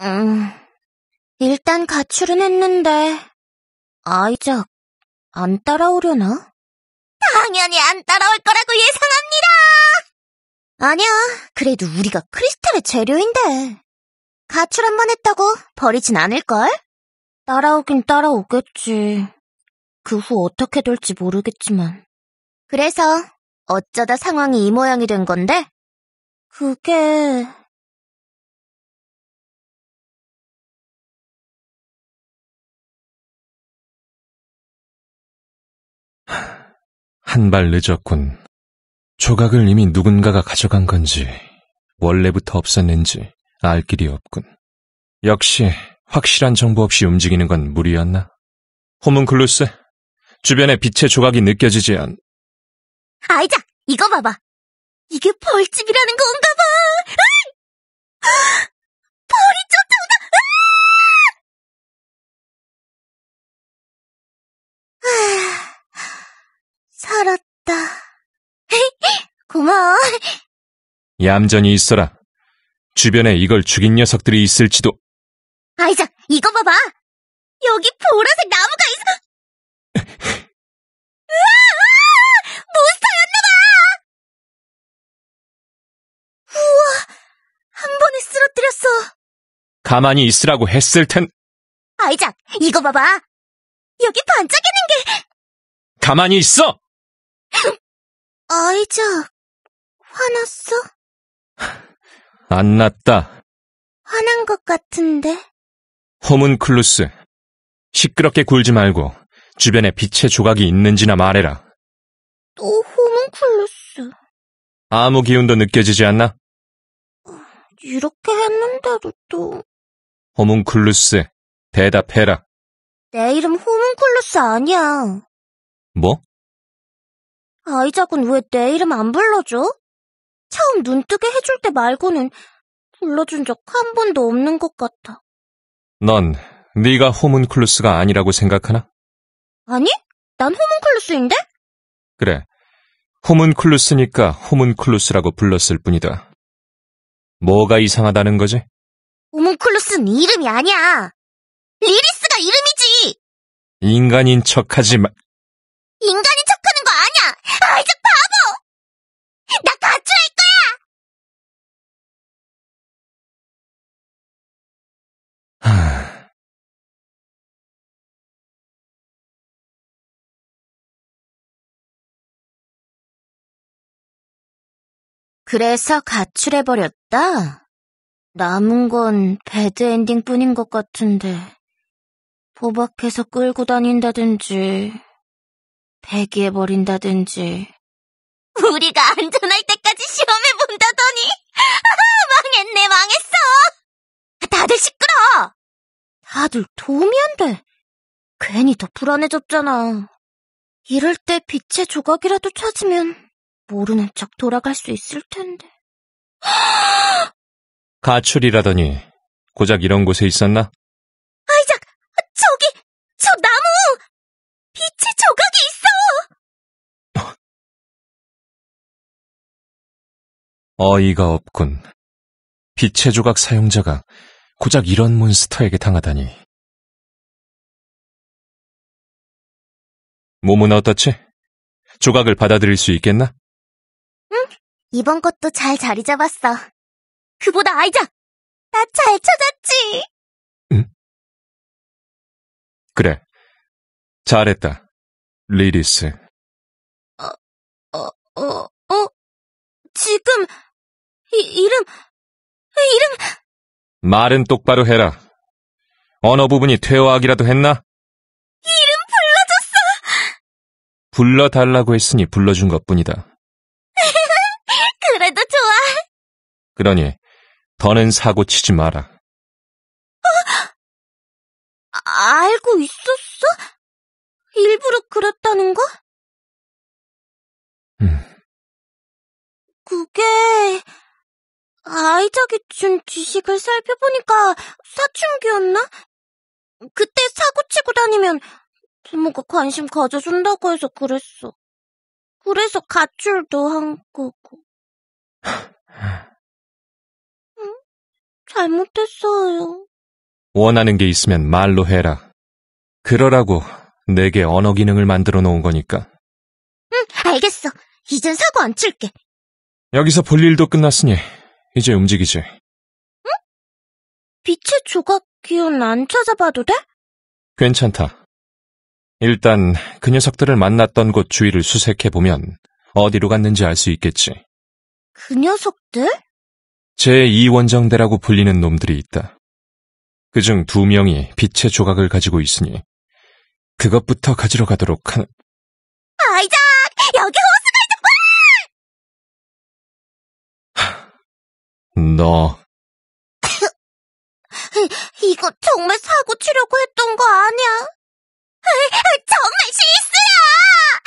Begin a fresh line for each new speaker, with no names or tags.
음, 일단 가출은 했는데 아이작 안 따라오려나? 당연히 안 따라올 거라고 예상합니다. 아니야, 그래도 우리가 크리스탈의 재료인데 가출 한 번 했다고 버리진 않을걸? 따라오긴 따라오겠지. 그 후 어떻게 될지 모르겠지만. 그래서 어쩌다 상황이 이 모양이 된 건데? 그게...
한발 늦었군. 조각을 이미 누군가가 가져간 건지, 원래부터 없었는지 알 길이 없군. 역시 확실한 정보 없이 움직이는 건 무리였나? 호문클루스, 주변에 빛의 조각이 느껴지지 않...
아이자, 이거 봐봐. 이게 벌집이라는 건가 봐. 아! 살았다. 고마워.
얌전히 있어라. 주변에 이걸 죽인 녀석들이 있을지도.
아이작, 이거 봐봐. 여기 보라색 나무가 있어. 으아! 몬스터였나봐. 우와, 한 번에 쓰러뜨렸어.
가만히 있으라고 했을 텐.
아이작, 이거 봐봐. 여기 반짝이는 게.
가만히 있어!
아이자, 화났어?
안 났다.
화난 것 같은데.
허문클루스 시끄럽게 굴지 말고 주변에 빛의 조각이 있는지나 말해라.
또허문클루스
아무 기운도 느껴지지 않나?
이렇게 했는데도 또.
허문클루스 대답해라.
내 이름 호문클루스 아니야. 뭐? 아이작은 왜 내 이름 안 불러줘? 처음 눈뜨게 해줄 때 말고는 불러준 적 한 번도 없는 것 같아.
넌 네가 호문클루스가 아니라고 생각하나?
아니, 난 호문클루스인데?
그래, 호문클루스니까 호문클루스라고 불렀을 뿐이다. 뭐가 이상하다는 거지?
호문클루스는 이름이 아니야. 리리스가 이름이지.
인간인 척하지 마.
인간인 척 그래서 가출해버렸다? 남은 건 배드 엔딩 뿐인 것 같은데. 포박해서 끌고 다닌다든지,
폐기해버린다든지.
우리가 안전할 때까지 시험해본다더니! 아, 망했네, 망했어! 다들 시끄러! 다들 도움이 안 돼. 괜히 더 불안해졌잖아. 이럴 때 빛의 조각이라도 찾으면 모르는 척 돌아갈 수 있을 텐데.
가출이라더니 고작 이런 곳에 있었나?
아이작, 저기, 저 나무! 빛의 조각이 있어! 어이가 없군. 빛의 조각 사용자가 고작 이런 몬스터에게 당하다니.
몸은 어떻지? 조각을 받아들일 수 있겠나?
이번 것도 잘 자리 잡았어. 그보다 아이자! 나 잘 찾았지! 응? 그래. 잘했다. 리리스. 어, 어, 어, 어? 지금, 이, 이름, 이름!
말은 똑바로 해라. 언어 부분이 퇴화하기라도 했나? 이름 불러줬어! 불러달라고 했으니 불러준 것 뿐이다. 그러니 더는 사고 치지 마라.
알고 있었어? 일부러 그랬다는 거? 음. 그게 아이작이 준 지식을 살펴보니까 사춘기였나? 그때 사고치고 다니면 부모가 관심 가져준다고 해서 그랬어. 그래서 가출도 한거 잘못했어요.
원하는 게 있으면 말로 해라. 그러라고 내게 언어 기능을 만들어 놓은 거니까.
응, 알겠어. 이젠 사고 안 칠게.
여기서 볼 일도 끝났으니 이제 움직이지. 응?
빛의 조각 기운 안 찾아봐도 돼?
괜찮다. 일단 그 녀석들을 만났던 곳 주위를 수색해보면 어디로 갔는지 알 수 있겠지.
그 녀석들?
제2원정대라고 불리는 놈들이 있다. 그중 두 명이 빛의 조각을 가지고 있으니 그것부터 가지러 가도록 하는.
아이작! 여기 호수가 있는 거야! 너. 이거 정말 사고 치려고 했던 거 아니야? 정말 실수야!